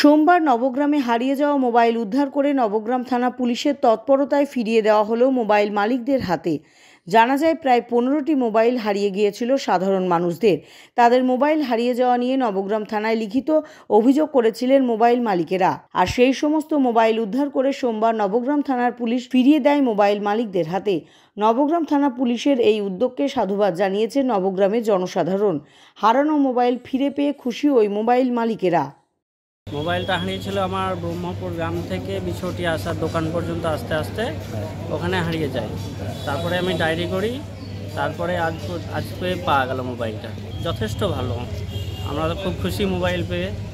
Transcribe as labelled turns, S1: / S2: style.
S1: সোমবার নবগ্রামে হারিয়ে যাওয়া মোবাইল উদ্ধার করে নবগ্রাম থানা পুলিশের তৎপরতায় ফিরিয়ে দেওয়া হলো মোবাইল মালিকদের হাতে জানা যায় প্রায় পনেরোটি মোবাইল হারিয়ে গিয়েছিল সাধারণ মানুষদের তাদের মোবাইল হারিয়ে যাওয়া নিয়ে নবগ্রাম থানায় লিখিত অভিযোগ করেছিলেন মোবাইল মালিকেরা আর সেই সমস্ত মোবাইল উদ্ধার করে সোমবার নবগ্রাম থানার পুলিশ ফিরিয়ে দেয় মোবাইল মালিকদের হাতে নবগ্রাম থানা পুলিশের এই উদ্যোগকে সাধুবাদ জানিয়েছে নবগ্রামের জনসাধারণ হারানো মোবাইল ফিরে পেয়ে খুশি ওই মোবাইল মালিকেরা
S2: মোবাইলটা হারিয়েছিল আমার ব্রহ্মপুর গ্রাম থেকে বিছটি আসার দোকান পর্যন্ত আস্তে আস্তে হ্যাঁ। ওখানে হারিয়ে যায় তারপরে আমি ডায়েরি করি তারপরে আজ আজকে পাওয়া গেল মোবাইলটা যথেষ্ট ভালো আমরা তো খুব খুশি মোবাইল পেয়ে